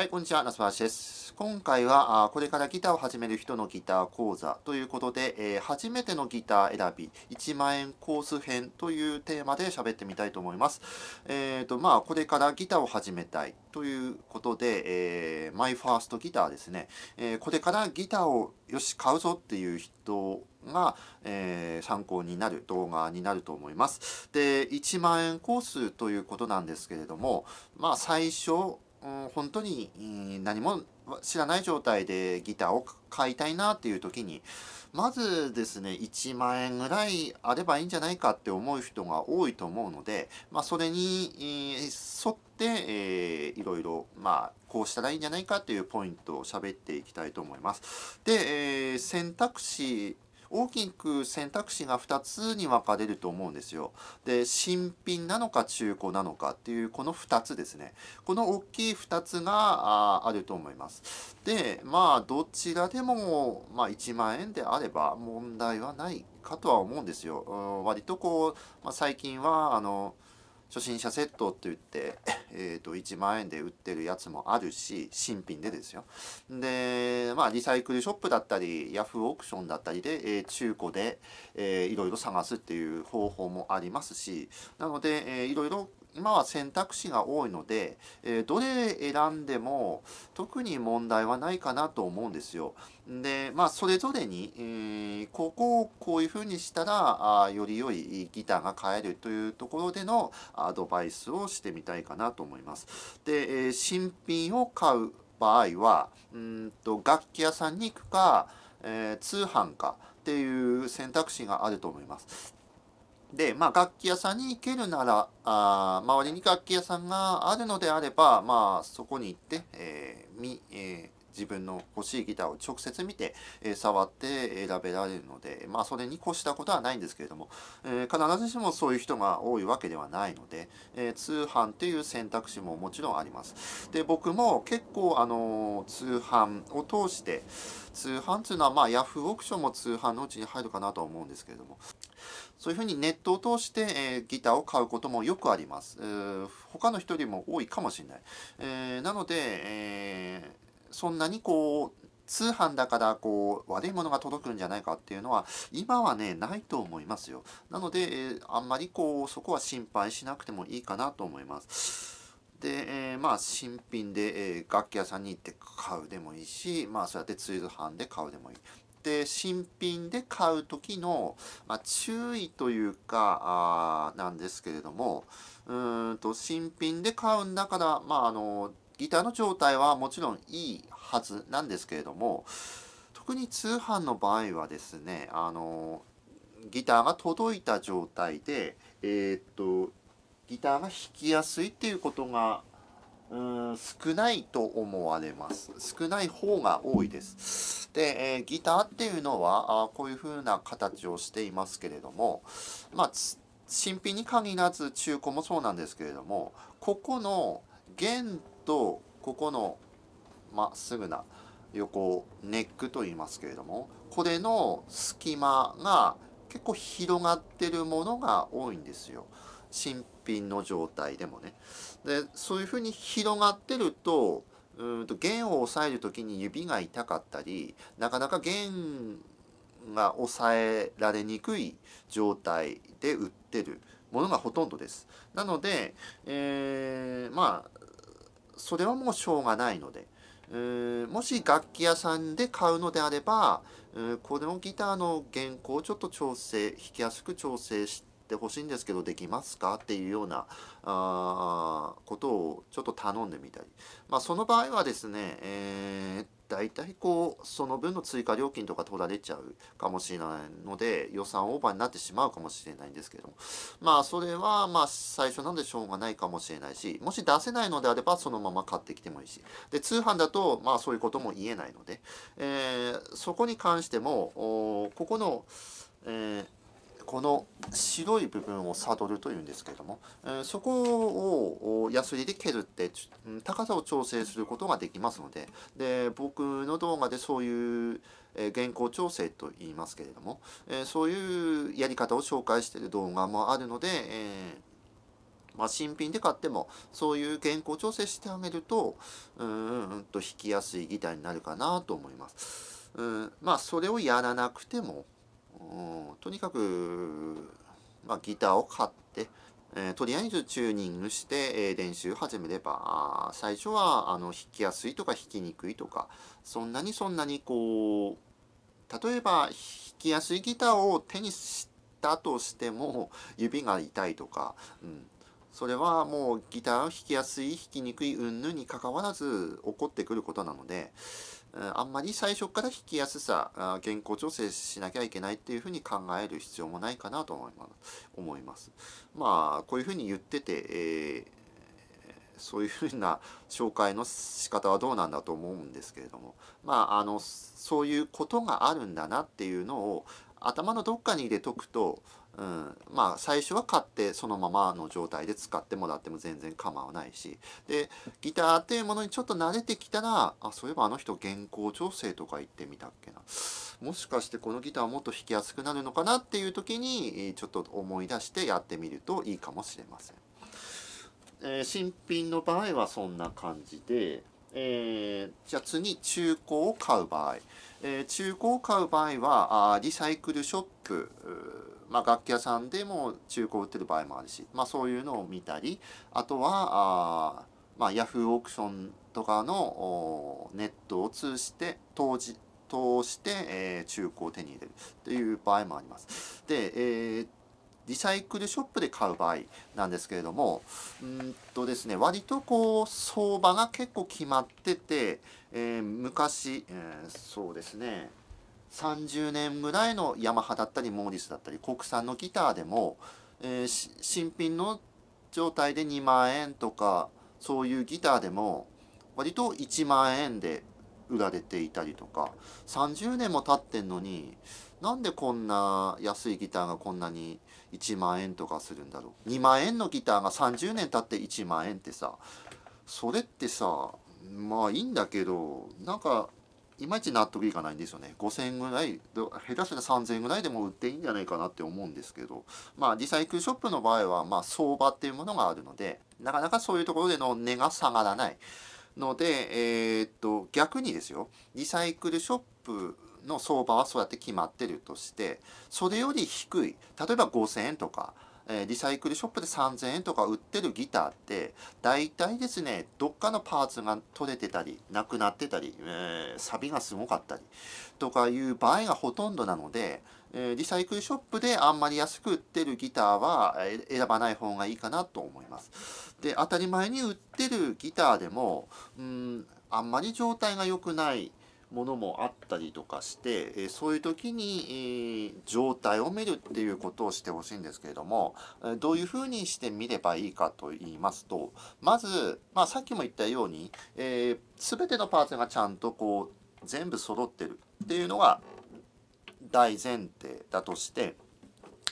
はい、こんにちは。ラスーシです。今回は、これからギターを始める人のギター講座ということで、えー、初めてのギター選び、1万円コース編というテーマで喋ってみたいと思います。えっ、ー、と、まあ、これからギターを始めたいということで、えー、マイファーストギターですね。えこれからギターをよし、買うぞっていう人が、えー、参考になる動画になると思います。で、1万円コースということなんですけれども、まあ、最初、本当に何も知らない状態でギターを買いたいなっていう時にまずですね1万円ぐらいあればいいんじゃないかって思う人が多いと思うので、まあ、それに沿って、えいろいろ、まこうしたらいいんじゃないかっていうポイントを喋っていきたいと思います。で、えー、選択肢大きく選択肢が2つに分かれると思うんですよ。で新品なのか中古なのかっていうこの2つですね。この大きい2つがあると思います。でまあどちらでも、まあ、1万円であれば問題はないかとは思うんですよ。割とこう、まあ、最近はあの初心者セットって言って、えー、と1万円で売ってるやつもあるし新品でですよでまあリサイクルショップだったりヤフーオークションだったりで、えー、中古で、えー、いろいろ探すっていう方法もありますしなので、えー、いろいろ今は選択肢が多いので、えどれ選んでも特に問題はないかなと思うんですよ。で、まあ、それぞれに、えー、ここをこういうふうにしたらあより良いギターが買えるというところでのアドバイスをしてみたいかなと思います。で、え新品を買う場合はうんと楽器屋さんに行くか、えー、通販かっていう選択肢があると思います。で、まあ、楽器屋さんに行けるなら、あ周りに楽器屋さんがあるのであれば、まあ、そこに行って、えーみえ自分の欲しいギターを直接見て、え触って選べられるので、まあ、それに越したことはないんですけれども、え必ずしもそういう人が多いわけではないので、え通販という選択肢ももちろんあります。で、僕も結構、あの通販を通して、通販っていうのは、まあ、ヤフーオークションも通販のうちに入るかなと思うんですけれども、そういうふうにネットを通して、えギターを買うこともよくあります。えー、他の人よりも多いかもしれない。えー、なので、えーそんなにこう通販だからこう悪いものが届くんじゃないかっていうのは今はねないと思いますよなので、あんまりこうそこは心配しなくてもいいかなと思いますで、えー、まあ新品で、えー、楽器屋さんに行って買うでもいいしまあそうやって通販で買うでもいいで新品で買う時の、まあ、注意というかあなんですけれどもうんと新品で買うんだからまああのギターの状態はもちろんいいはずなんですけれども特に通販の場合はですねあのギターが届いた状態で、えー、っとギターが弾きやすいっていうことがうん少ないと思われます。少ない方が多いです。で、えー、ギターっていうのはあこういう風な形をしていますけれども、まあ、新品に限らず中古もそうなんですけれども、ここの弦とここのまっすぐな横ネックと言いますけれどもこれの隙間が結構広がってるものが多いんですよ新品の状態でもねでそういうふうに広がってるとうんと弦を押さえる時に指が痛かったりなかなか弦が抑えられにくい状態で売ってるものがほとんどです。なので、えー、まあそれはもうしょうがないので。もし楽器屋さんで買うのであれば、このギターの弦高をちょっと調整、弾きやすく調整してほしいんですけど、できますかっていうようなあことをちょっと頼んでみたり。まあ、その場合はですね、えー、っ大体こうその分の追加料金とか取られちゃうかもしれないので予算オーバーになってしまうかもしれないんですけどもまあそれはまあ最初なんでしょうがないかもしれないしもし出せないのであればそのまま買ってきてもいいしで通販だとまあそういうことも言えないので、えー、そこに関してもここの、えーこの白い部分をサドルというんですけれども、そこをヤスリで蹴るって高さを調整することができますのでで僕の動画でそういう原稿調整と言いますけれどもそういうやり方を紹介している動画もあるので、えまあ、新品で買ってもそういう原稿調整してあげるとうんと弾きやすいギターになるかなと思います。うんまあそれをやらなくてもとにかく、まあ、ギターを買って、えー、とりあえずチューニングして、えー、練習始めれば、最初はあの弾きやすいとか弾きにくいとか、そんなにそんなにこう、例えば弾きやすいギターを手にしたとしても、指が痛いとか、うん、それはもうギターを弾きやすい、弾きにくい、うんぬんにかかわらず起こってくることなので、あんまり最初から引きやすさ、健康調整しなきゃいけないっていうふうに考える必要もないかなと思います。まあ、こういうふうに言ってて、えーそういうふうな紹介の仕方はどうなんだと思うんですけれども、まあ、あのそういうことがあるんだなっていうのを頭のどっかに入れとくとうん、まあ最初は買ってそのままの状態で使ってもらっても全然構わないしでギターっていうものにちょっと慣れてきたらあそういえばあの人原稿調整とか言ってみたっけなもしかしてこのギターはもっと弾きやすくなるのかなっていう時にちょっと思い出してやってみるといいかもしれません、えー、新品の場合はそんな感じでえー、じゃあ次、中古を買う場合。えー、中古を買う場合は、あリサイクルショップまあ、楽器屋さんでも中古売ってる場合もあるし、まあ、そういうのを見たりあとはあ、まあ、ヤフーオークションとかのネットを通じて投じ通して、えー、中古を手に入れるという場合もあります。で、えーリサイクルショップで買う場合なんですけれども、うんとですね、割とこう相場が結構決まってて、えー、昔、えー、そうですね、30年ぐらいのヤマハだったりモーリスだったり国産のギターでも、えー、新品の状態で2万円とかそういうギターでも割と1万円で売られていたりとか30年も経ってんのになんでこんな安いギターがこんなに1万円とかするんだろう2万円のギターが30年経って1万円ってさそれってさまあいいんだけどなんかいまいち納得いかないんですよね5000円ぐらい下手したら3000円ぐらいでも売っていいんじゃないかなって思うんですけどまあリサイクルショップの場合はまあ相場っていうものがあるのでなかなかそういうところでの値が下がらないので、えー、っと逆にですよリサイクルショップの相場はそうやって決まってるとしてそれより低い例えば5000円とかえリサイクルショップで3000円とか売ってるギターって、大体ですね、どっかのパーツが取れてたり、なくなってたり、えー、サビがすごかったり、とかいう場合がほとんどなので、えリサイクルショップであんまり安く売ってるギターは選ばない方がいいかなと思います。で、当たり前に売ってるギターでも、うん、あんまり状態が良くないものもあったりとかして、えそういう時に、え状態を見るっていうことをしてほしいんですけれども、えどういうふうにして見ればいいかと言いますと、まず、まあ、さっきも言ったように、えー、全てのパーツがちゃんとこう、全部揃ってるっていうのが大前提だとして、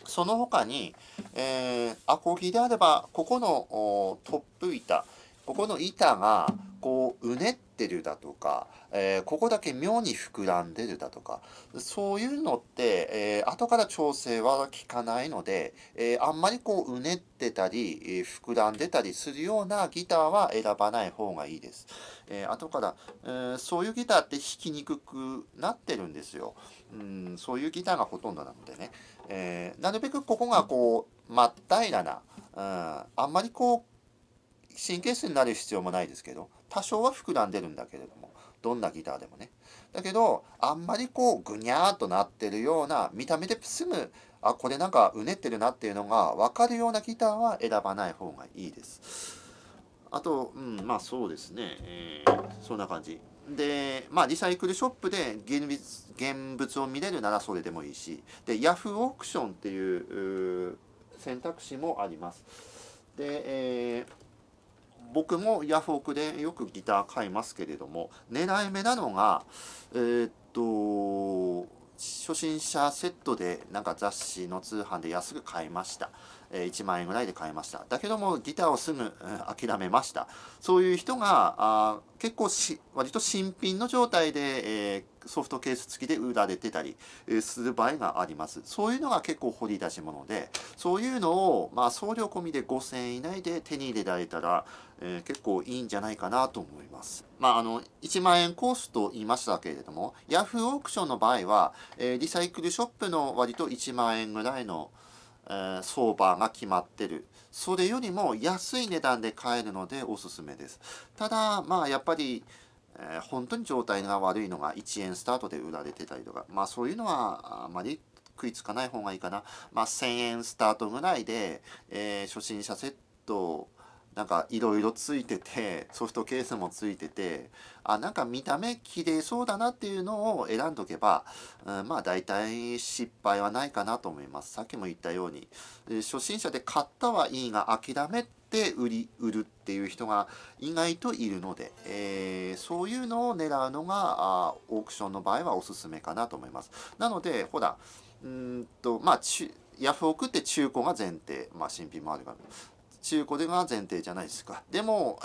その他に、えー、アコギであれば、ここのトップ板、ここの板が、こう、うねっってるだとか、えー、ここだけ妙に膨らんでるだとか、そういうのって、えー、後から調整は効かないので、えー、あんまりこううねってたり、えー、膨らんでたりするようなギターは選ばない方がいいです。えー、後から、えー、そういうギターって弾きにくくなってるんですよ。うん、そういうギターがほとんどなのでね。えー、なるべくここがこう、真っ平らな、うん、あんまりこう、神経質になる必要もないですけど、多少は膨らんでるんだけれどもどんなギターでもねだけどあんまりこうぐにゃーっとなってるような見た目ですぐあこれなんかうねってるなっていうのが分かるようなギターは選ばない方がいいですあと、うん、まあそうですね、えー、そんな感じで、まあ、リサイクルショップで現物現物を見れるならそれでもいいしでヤフーオークションっていう選択肢もありますで、えー僕もヤフオクでよくギター買いますけれども狙い目なのがえー、っと初心者セットでなんか雑誌の通販で安く買いました、え1万円ぐらいで買いましただけどもギターをすぐ、諦めましたそういう人があ結構し割と新品の状態で、えーソフトケース付きで売られてたりする場合があります。そういうのが結構掘り出し物で、そういうのを、まあ、送料込みで5000円以内で手に入れられたら、えー、結構いいんじゃないかなと思います。まあ、あの、1万円コースと言いましたけれども、ヤフーオークションの場合は、えー、リサイクルショップの割と1万円ぐらいの、え相場が決まってる。それよりも安い値段で買えるのでおすすめです。ただ、まあ、やっぱり、えー、本当に状態が悪いのが1円スタートで売られてたりとか、まあそういうのはあまり食いつかない方がいいかな。まあ1000円スタートぐらいで、えー、初心者セットなんかいろいろついててソフトケースもついててあなんか見た目綺麗そうだなっていうのを選んどけば、うん、まあ大体失敗はないかなと思いますさっきも言ったように初心者で買ったはいいが諦めて売り売るっていう人が意外といるので、えー、そういうのを狙うのがあオークションの場合はおすすめかなと思いますなのでほらうんとまあヤフオクって中古が前提、まあ、新品もあるから中古でが前提じゃないですか。でも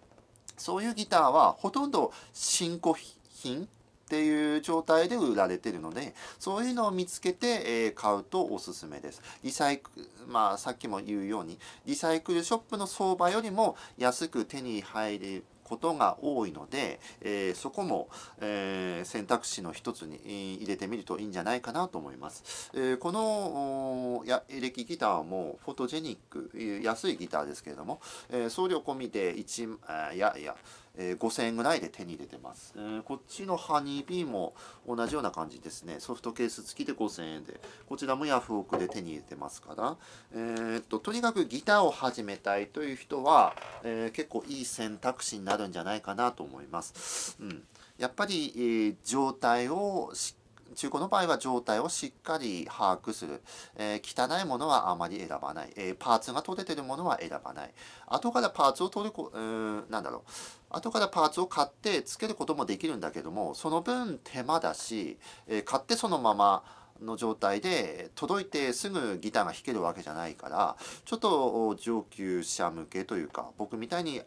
そういうギターはほとんど新古品っていう状態で売られてるので、そういうのを見つけて、え買うとおすすめです。リサイクまあさっきも言うように、リサイクルショップの相場よりも安く手に入れことが多いので、えー、そこも、えー、選択肢の一つに入れてみるといいんじゃないかなと思います。えー、このやエレキギターはもうフォトジェニック、安いギターですけれども、え送料込みで1、あいやいや、えー、5000円ぐらいで手に入れてます、えー、こっちのハニービーも同じような感じですね。ソフトケース付きで5000円で、こちらもヤフオクで手に入れてますから、えー、っと、とにかくギターを始めたいという人は、え結構いい選択肢になるんじゃないかなと思います。うん。やっぱり、えー、状態をし中古の場合は状態をしっかり把握する、えー、汚いものはあまり選ばない、えー、パーツが取れてるものは選ばない後からパーツを取るこ、えー、なんだろう後からパーツを買ってつけることもできるんだけどもその分手間だし、え買ってそのままの状態で届いてすぐギターが弾けるわけじゃないからちょっと上級者向けというか僕みたいに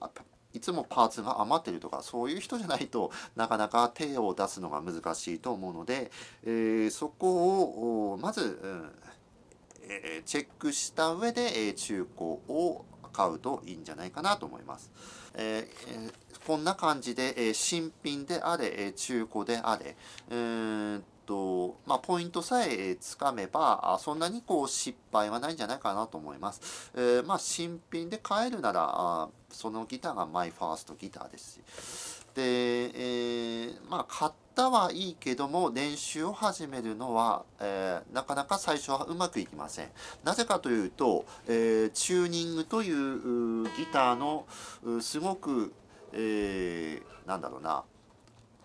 いつもパーツが余ってるとかそういう人じゃないとなかなか手を出すのが難しいと思うので、えー、そこをまず、うんえー、チェックした上で中古を買うといいんじゃないかなと思います。えー、こんな感じで、え新品であれ、え中古であれ、うーんと、まあ、ポイントさえつかめば、そんなにこう失敗はないんじゃないかなと思います。えー、まあ、新品で買えるなら、そのギターがマイファーストギターですし、で、えー、まあ、買ったはいいけども、練習を始めるのは、えー、なかなか最初はうまくいきません。なぜかというと、えー、チューニングというギターの、すごく、えなんだろうな、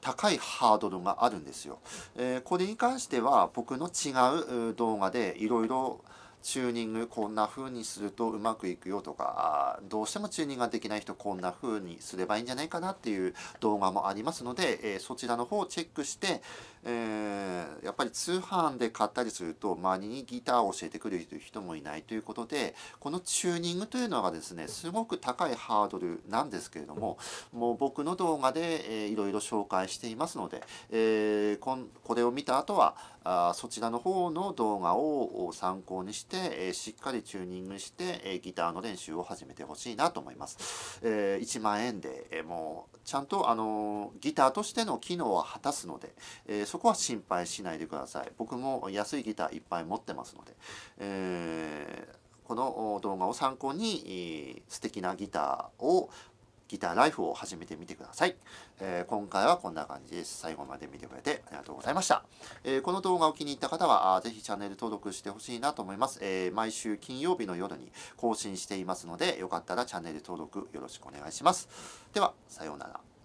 高いハードルがあるんですよ。えこれに関しては、僕の違う動画でいろいろ、チューニングこんな風にするとうまくいくよとかどうしてもチューニングができない人こんな風にすればいいんじゃないかなっていう動画もありますので、えそちらの方をチェックしてえー、やっぱり通販で買ったりすると周りにギターを教えてくれる人もいないということでこのチューニングというのがですねすごく高いハードルなんですけれどももう僕の動画で、えいろいろ紹介していますので、えー、こんこれを見た後はあそちらの方の動画を参考にして、えー、しっかりチューニングして、えー、ギターの練習を始めてほしいなと思います。えー、1万円で、えー、もうちゃんとあのギターとしての機能は果たすので、えーそこは心配しないでください。僕も安いギターいっぱい持ってますので、えー、この動画を参考に、素敵なギターをギターライフを始めてみてください、えー、今回はこんな感じです。最後まで見てくれてありがとうございました。えー、この動画を気に入った方は、ぜひチャンネル登録してほしいなと思います、えー、毎週金曜日の夜に更新していますので、よかったらチャンネル登録よろしくお願いします。では、さようなら。